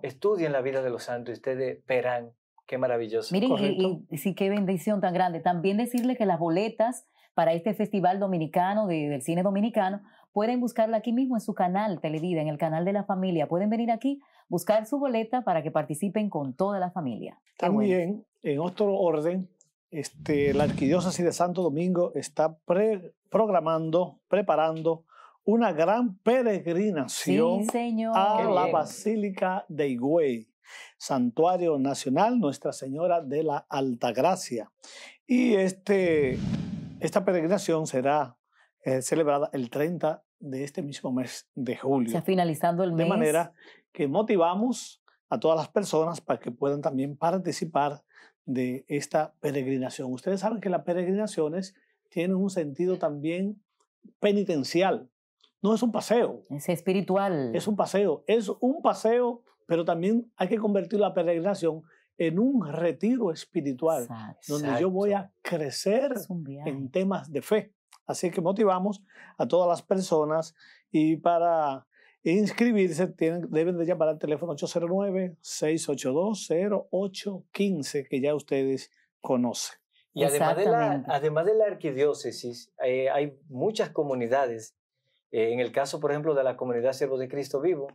estudien la vida de los santos y ustedes verán qué maravilloso. Miren, y, sí, qué bendición tan grande. También decirle que las boletas para este Festival Dominicano del Cine Dominicano, pueden buscarla aquí mismo en su canal Televida, en el canal de la familia. Pueden venir aquí, buscar su boleta para que participen con toda la familia. También, en otro orden, este, la Arquidiócesis de Santo Domingo está programando, preparando una gran peregrinación a la Basílica de Higüey, Santuario Nacional Nuestra Señora de la Altagracia. Y este esta peregrinación será eh, celebrada el 30 de este mismo mes de julio. finalizando el De manera que motivamos a todas las personas para que puedan también participar de esta peregrinación. Ustedes saben que las peregrinaciones tienen un sentido también penitencial. No es un paseo. Es espiritual. Es un paseo. Es un paseo, pero también hay que convertir la peregrinación en un retiro espiritual, donde yo voy a crecer en temas de fe. Así que motivamos a todas las personas y para inscribirse tienen, deben de llamar al teléfono 809-682-0815 que ya ustedes conocen. Y además de la, además de la arquidiócesis, eh, hay muchas comunidades. Eh, en el caso, por ejemplo, de la comunidad Siervos de Cristo Vivo,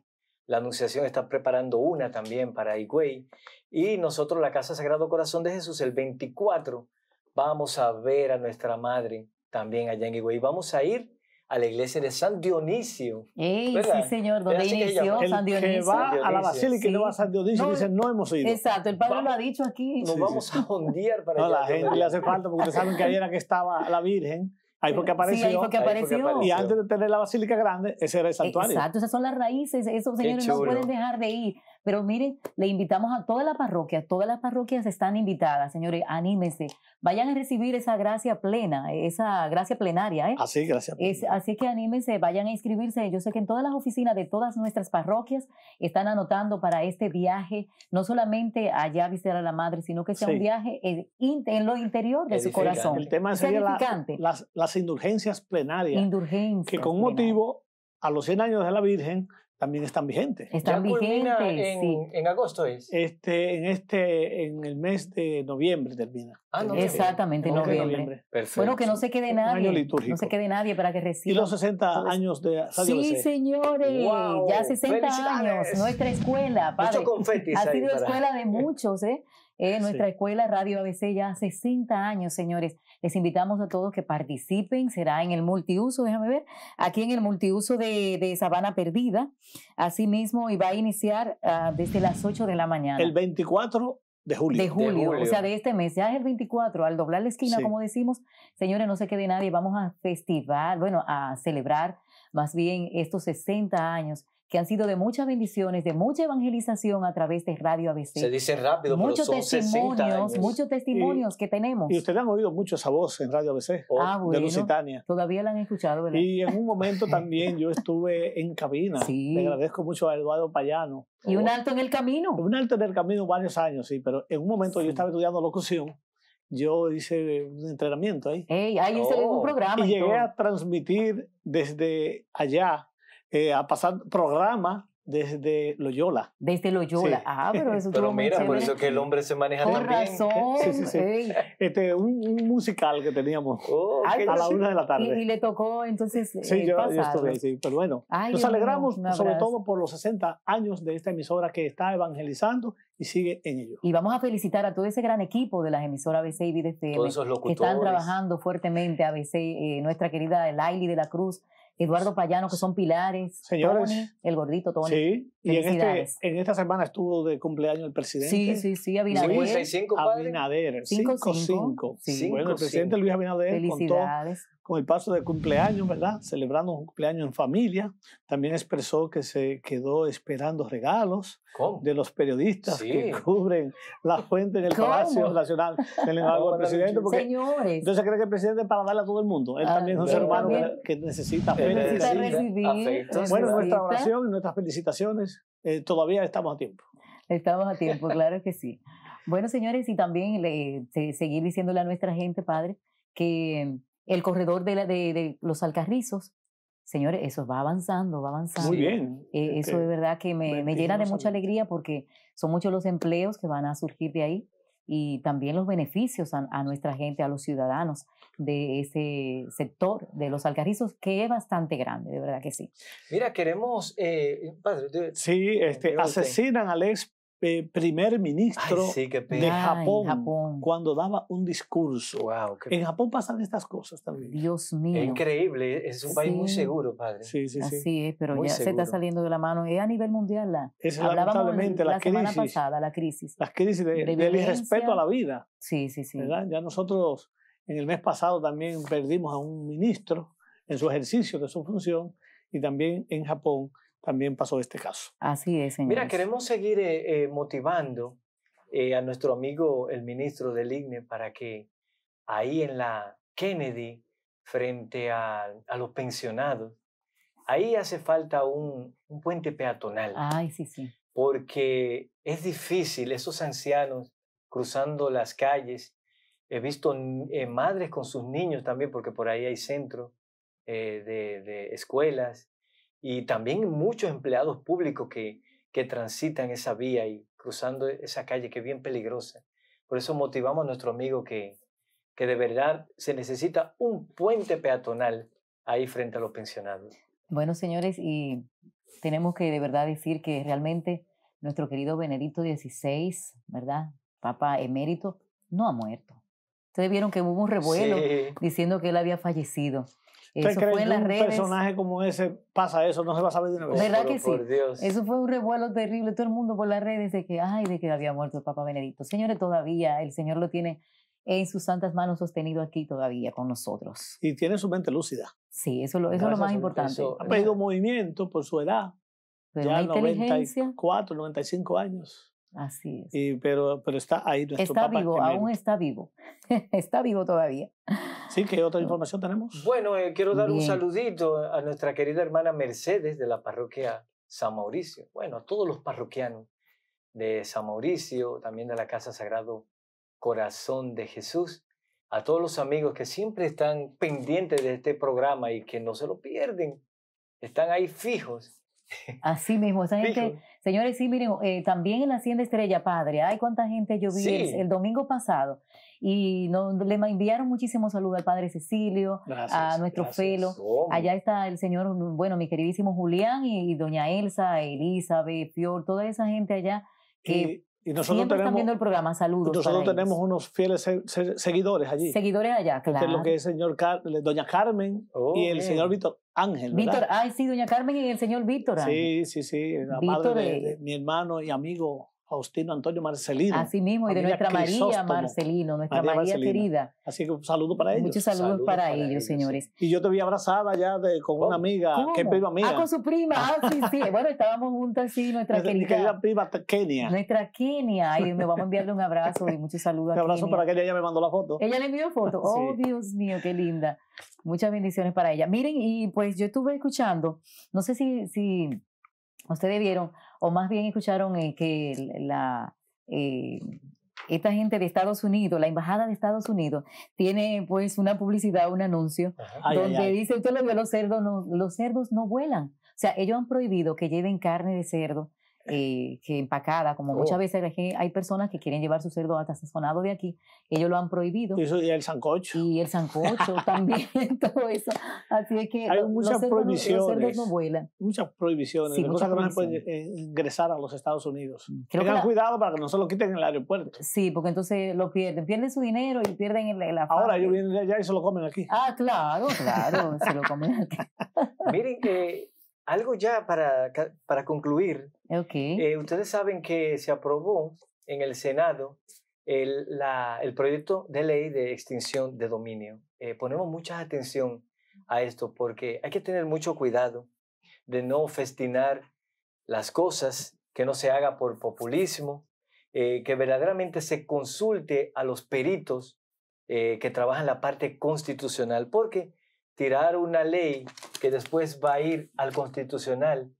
la Anunciación está preparando una también para Higüey. Y nosotros, la Casa Sagrado Corazón de Jesús, el 24, vamos a ver a nuestra madre también allá en Higüey. Vamos a ir a la iglesia de San Dionisio. sí, señor, donde inició San Dionisio. El que va a la basílica y no va a San Dionisio no, dice, no hemos ido. Exacto, el padre lo ha dicho aquí. Nos vamos a ondear para no, la gente le hace falta porque saben que ayer que estaba la Virgen Ahí fue que apareció. Y antes de tener la basílica grande, ese era el santuario. Exacto, esas son las raíces. Esos señores no pueden dejar de ir. Pero miren, le invitamos a toda la parroquia, todas las parroquias están invitadas, señores, anímense, vayan a recibir esa gracia plena, esa gracia plenaria. ¿eh? Así, ah, gracias. así que anímense, vayan a inscribirse. Yo sé que en todas las oficinas de todas nuestras parroquias están anotando para este viaje, no solamente allá a visitar a la madre, sino que sea un viaje eh, en, lo interior de su corazón. El tema sería la, las, indulgencias plenarias. Indulgencias. Que con motivo a los 100 años de la Virgen también están vigentes. Están vigentes. En, agosto es. Este, en este, en el mes de noviembre termina. Ah, Exactamente, noviembre. Bueno, que no se quede nadie. No se quede nadie para que reciba. Y los 60 años de Sí, señores. ya 60 años. Nuestra escuela, padre. Mucho confeti. Ha sido escuela de muchos, ¿eh? Eh, nuestra escuela Radio ABC ya hace 60 años, señores. Les invitamos a todos que participen. Será en el multiuso, déjame ver, aquí en el multiuso de, de Sabana Perdida. Asimismo, y va a iniciar ah, desde las 8 de la mañana. El 24 de julio. De julio. o sea, de este mes. Ya es el 24, al doblar la esquina, como decimos, señores, no se quede nadie, vamos a festival, bueno, a celebrar más bien estos 60 años que han sido de muchas bendiciones, de mucha evangelización a través de Radio ABC. Se dice rápido, muchos pero 60 muchos testimonios que tenemos. Y ustedes han oído mucho esa voz en Radio ABC ah, de Lusitania. Todavía la han escuchado, ¿verdad? Y en un momento también yo estuve en cabina. Sí. Le agradezco mucho a Eduardo Payano. Y un alto en el camino. Un alto en el camino varios años, sí, pero en un momento yo estaba estudiando locución yo hice un entrenamiento ahí. ahí un oh. programa. Y, llegué a transmitir desde allá eh, a pasar programa desde Loyola. Desde Loyola. Ah, pero eso Pero mira, por eso que el hombre se maneja Con Por razón. Sí, sí, sí. Este, un, musical que teníamos oh, a la una de la tarde. Y, le tocó entonces. Sí, eh, yo, yo, estuve, sí. Pero bueno, nos alegramos sobre todo por los 60 años de esta emisora que está evangelizando y sigue en ello. Y vamos a felicitar a todo ese gran equipo de las emisoras ABC y Vida Todos esos que están trabajando fuertemente. ABC, eh, nuestra querida Laili de la Cruz Eduardo Payano, que son pilares. Señores. el gordito Tony. Sí, y en, este, en, esta semana estuvo de cumpleaños el presidente. Sí, sí, sí, Abinader. 55, Abinader, 5 Sí, bueno, el presidente Luis Abinader. Felicidades. Contó con el paso del cumpleaños, ¿verdad? Celebrando un cumpleaños en familia. También expresó que se quedó esperando regalos de los periodistas que cubren la fuente en el Palacio Nacional del del presidente. Porque Entonces cree que el presidente es para darle a todo el mundo. Él ah, también es un ser humano que, necesita, felicitar. necesita recibir. bueno, nuestra oración y nuestras felicitaciones. Eh, todavía estamos a tiempo. Estamos a tiempo, claro que sí. Bueno, señores, y también eh, seguir diciéndole a nuestra gente, padre, que el corredor de, de, los alcarrizos. Señores, eso va avanzando, va avanzando. Muy bien. E, eso de este, verdad que me, llena de mucha alegría porque son muchos los empleos que van a surgir de ahí y también los beneficios a, nuestra gente, a los ciudadanos de ese sector de los alcarrizos, que es bastante grande, de verdad que sí. Mira, queremos, eh, sí, este, asesinan al ex eh, primer ministro de Japón, cuando daba un discurso. en Japón pasan estas cosas también. Dios mío. Increíble, es un país muy seguro, padre. Sí, sí, sí. Así pero ya se está saliendo de la mano. Es a nivel mundial la. Es lamentablemente la, la crisis. semana pasada, la crisis. La crisis de, del irrespeto a la vida. Sí, sí, sí. Ya nosotros en el mes pasado también perdimos a un ministro en su ejercicio de su función y también en Japón también pasó este caso. Así es, señor. Mira, queremos seguir eh, eh, motivando eh, a nuestro amigo el ministro del IGNE para que ahí en la Kennedy, frente a, a los pensionados, ahí hace falta un, un, puente peatonal. Ay, sí, sí. Porque es difícil, esos ancianos cruzando las calles, he visto madres con sus niños también, porque por ahí hay centro de, de, escuelas, y también muchos empleados públicos que, transitan esa vía y cruzando esa calle que es bien peligrosa. Por eso motivamos a nuestro amigo que, que de verdad se necesita un puente peatonal ahí frente a los pensionados. Bueno, señores, y tenemos que de verdad decir que realmente nuestro querido Benedicto XVI, ¿verdad? Papa emérito, no ha muerto. Ustedes vieron que hubo un revuelo diciendo que él había fallecido. ¿Usted cree que un personaje como ese pasa eso? No se va a saber de una vez. ¿Verdad que sí? Eso fue un revuelo terrible. Todo el mundo por las redes de que, ay, de que había muerto el Papa Benedicto. Señores, todavía el Señor lo tiene en sus santas manos sostenido aquí todavía con nosotros. Y tiene su mente lúcida. Sí, eso, lo, es lo más importante. Ha pedido movimiento por su edad. Pero ya 94, 95 años. Así es. Y, pero, pero está ahí nuestro Está vivo, aún está vivo. está vivo todavía. Sí, ¿qué otra ah. información tenemos? Bueno, eh, quiero dar un saludito a nuestra querida hermana Mercedes de la parroquia San Mauricio. Bueno, a todos los parroquianos de San Mauricio, también de la Casa Sagrado Corazón de Jesús, a todos los amigos que siempre están pendientes de este programa y que no se lo pierden, están ahí fijos. Así mismo, esa gente, señores, sí, miren, eh, también en la Hacienda Estrella Padre, ay, cuánta gente yo el, domingo pasado, y le enviaron muchísimo saludo al padre Cecilio, a nuestro felo. Allá está el señor, bueno, mi queridísimo Julián y, doña Elsa, Elizabeth, Fior, toda esa gente allá que... Y nosotros tenemos, están viendo el programa, saludos. Nosotros tenemos unos fieles seguidores allí. Seguidores allá, claro. Que lo que es señor Doña Carmen oh, y el señor Víctor Ángel. Víctor, ay, sí, Doña Carmen y el señor Víctor Sí, sí, sí, la madre mi hermano y amigo Faustino Antonio Marcelino. Así mismo, y de nuestra María Marcelino, nuestra María, querida. Así que un saludo para ellos. Muchos saludos, para, ellos, señores. Y yo te vi abrazada ya con una oh, amiga, qué que es prima mía. Ah, con su prima, ah, sí, sí. Bueno, estábamos juntas, sí, nuestra, nuestra querida. querida prima Kenia. Nuestra Kenia. Ay, me vamos a enviarle un abrazo y muchos saludos. Un abrazo para Kenia, ella me mandó la foto. Ella le envió foto. Oh, Dios mío, qué linda. Muchas bendiciones para ella. Miren, y pues yo estuve escuchando, no sé si, si ustedes vieron, o más bien escucharon eh, que la, eh, esta gente de Estados Unidos, la embajada de Estados Unidos, tiene pues una publicidad, un anuncio, donde dice, usted lo vio, los cerdos no, los cerdos no vuelan. O sea, ellos han prohibido que lleven carne de cerdo eh, que empacada, como muchas oh. veces hay personas que quieren llevar su cerdo hasta sazonado de aquí, ellos lo han prohibido. Y el sancocho. Y el sancocho también, todo eso. Así es que hay muchas prohibiciones. no vuelan. Muchas prohibiciones, cosas que no se pueden eh, ingresar a los Estados Unidos. Mm, Tengan cuidado para que no se lo quiten en el aeropuerto. Sí, porque entonces lo pierden, pierden su dinero y pierden el, la Ahora ellos vienen allá y se lo comen aquí. Ah, claro, claro, se lo comen aquí. Miren que algo ya para, para concluir. Eh, ustedes saben que se aprobó en el Senado el, proyecto de ley de extinción de dominio. Eh, ponemos mucha atención a esto porque hay que tener mucho cuidado de no festinar las cosas, que no se haga por populismo, eh, que verdaderamente se consulte a los peritos que trabajan la parte constitucional, porque tirar una ley que después va a ir al constitucional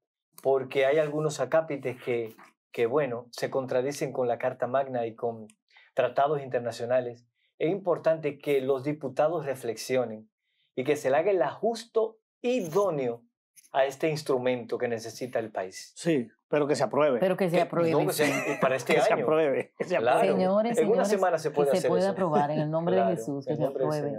porque hay algunos acápites que, que, bueno, se contradicen con la Carta Magna y con tratados internacionales, es importante que los diputados reflexionen y que se le haga el ajusto idóneo a este instrumento que necesita el país. Sí, pero que se apruebe. Pero que se apruebe. se, para este Se apruebe. Señores, en una semana se puede que se puede aprobar en el nombre de Jesús, que se apruebe.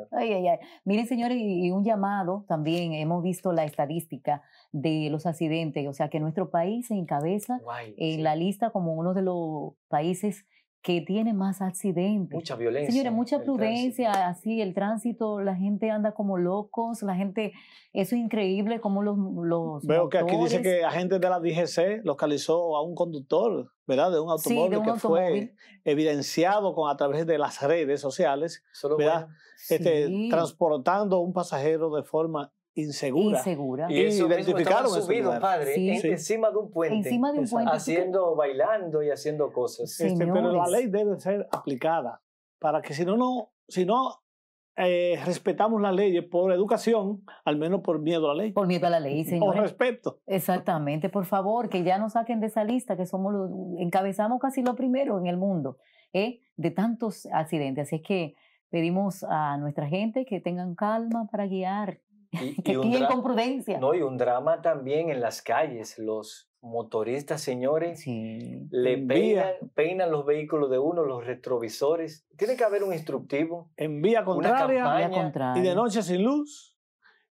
Miren, señores, y un llamado también. Hemos visto la estadística de los accidentes. O sea, que nuestro país se encabeza en la lista como uno de los países que tiene más accidentes. Mucha violencia. Señores, mucha prudencia, así el tránsito, la gente anda como locos, la gente, eso es increíble como los... Veo que aquí dice que agentes de la DGC localizó a un conductor, ¿verdad? De un automóvil que fue evidenciado con, a través de las redes sociales, ¿verdad? Este, transportando a un pasajero de forma insegura. insegura. Y, identificaron padre, encima de un puente. Haciendo, bailando y haciendo cosas. Este, pero la ley debe ser aplicada para que si no, no, si no eh, respetamos las leyes por educación, al menos por miedo a la ley. Por miedo a la ley, señor. Por respeto. Exactamente, por favor, que ya nos saquen de esa lista, que somos los, encabezamos casi lo primero en el mundo ¿eh? de tantos accidentes. Así es que pedimos a nuestra gente que tengan calma para guiar y, con prudencia. No, y un drama también en las calles. Los motoristas, señores, le peinan, peinan, los vehículos de uno, los retrovisores. Tiene que haber un instructivo. En vía contraria, una campaña, y de noche sin luz.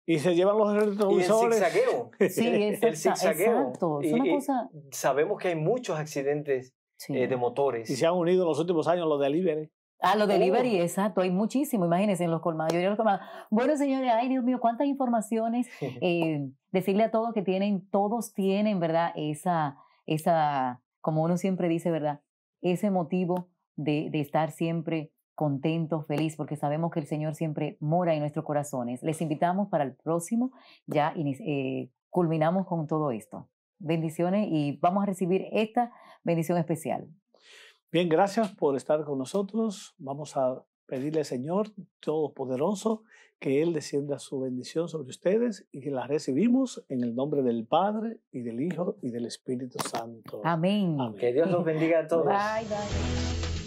Y se llevan los retrovisores. Y el zigzagueo. sí, el Exacto. sabemos que hay muchos accidentes eh, de motores. Y se han unido en los últimos años los delivery. Ah, los delivery, oh. exacto, hay muchísimo, imagínense, en los colmados, yo los colmados. Bueno, señores, ay Dios mío, cuántas informaciones. Eh, decirle a todos que tienen, todos tienen, ¿verdad? Esa, esa, como uno siempre dice, ¿verdad? Ese motivo de, estar siempre contentos, feliz, porque sabemos que el Señor siempre mora en nuestros corazones. Les invitamos para el próximo, ya eh, culminamos con todo esto. Bendiciones y vamos a recibir esta bendición especial. Bien, gracias por estar con nosotros. Vamos a pedirle al Señor Todopoderoso que Él descienda su bendición sobre ustedes y que la recibimos en el nombre del Padre y del Hijo y del Espíritu Santo. Amén. Que Dios los bendiga a todos. Bye, bye.